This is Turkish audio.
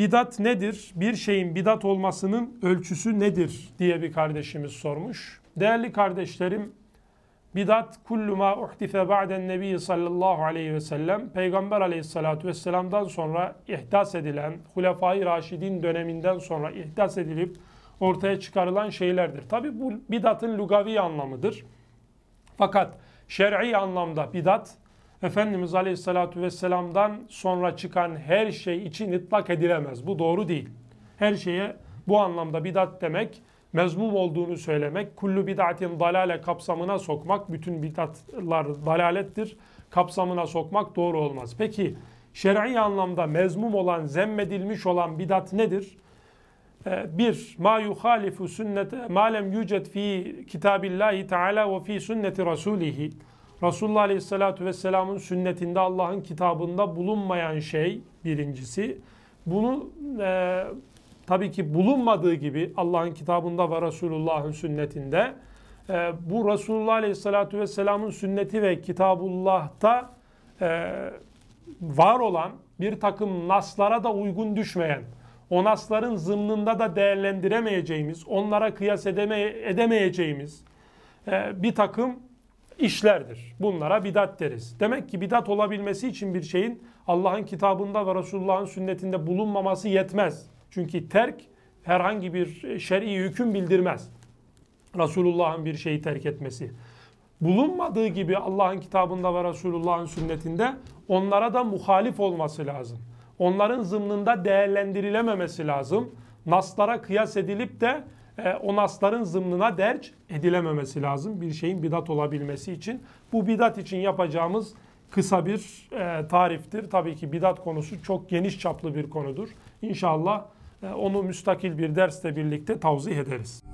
Bidat nedir? Bir şeyin bidat olmasının ölçüsü nedir? diye bir kardeşimiz sormuş. Değerli kardeşlerim, bidat kullu ma uhdise ba'den nebi sallallahu aleyhi ve sellem Peygamber aleyhissalatu vesselam'dan sonra ihdas edilen, Hulefai Raşidin döneminden sonra ihdas edilip ortaya çıkarılan şeylerdir. Tabi bu bidatın lugavi anlamıdır. Fakat şer'i anlamda bidat Efendimiz Aleyhisselatü Vesselam'dan sonra çıkan her şey için ıtlak edilemez. Bu doğru değil. Her şeye bu anlamda bidat demek, mezmum olduğunu söylemek, kullu bidatin dalale kapsamına sokmak, bütün bidatlar dalalettir, kapsamına sokmak doğru olmaz. Peki şer'i anlamda mezmum olan, zemmedilmiş olan bidat nedir? Ee, bir ma yuhalifu sünnet ma lem yucet fi kitabillahi teala ve fi sünneti rasulihi Resulullah Aleyhisselatü Vesselam'ın sünnetinde Allah'ın kitabında bulunmayan şey birincisi. Bunu e, tabii ki bulunmadığı gibi Allah'ın kitabında ve Resulullah'ın sünnetinde e, bu Resulullah Aleyhisselatü Vesselam'ın sünneti ve kitabullah'ta e, var olan bir takım naslara da uygun düşmeyen, o nasların zımnında da değerlendiremeyeceğimiz, onlara kıyas edeme, edemeyeceğimiz e, bir takım işlerdir. Bunlara bidat deriz. Demek ki bidat olabilmesi için bir şeyin Allah'ın kitabında ve Resulullah'ın sünnetinde bulunmaması yetmez. Çünkü terk herhangi bir şer'i hüküm bildirmez. Resulullah'ın bir şeyi terk etmesi. Bulunmadığı gibi Allah'ın kitabında ve Resulullah'ın sünnetinde onlara da muhalif olması lazım. Onların zımnında değerlendirilememesi lazım. Naslara kıyas edilip de e, onasların zımnına derç edilememesi lazım. Bir şeyin bidat olabilmesi için. Bu bidat için yapacağımız kısa bir e, tariftir. Tabii ki bidat konusu çok geniş çaplı bir konudur. İnşallah e, onu müstakil bir dersle birlikte tavzih ederiz.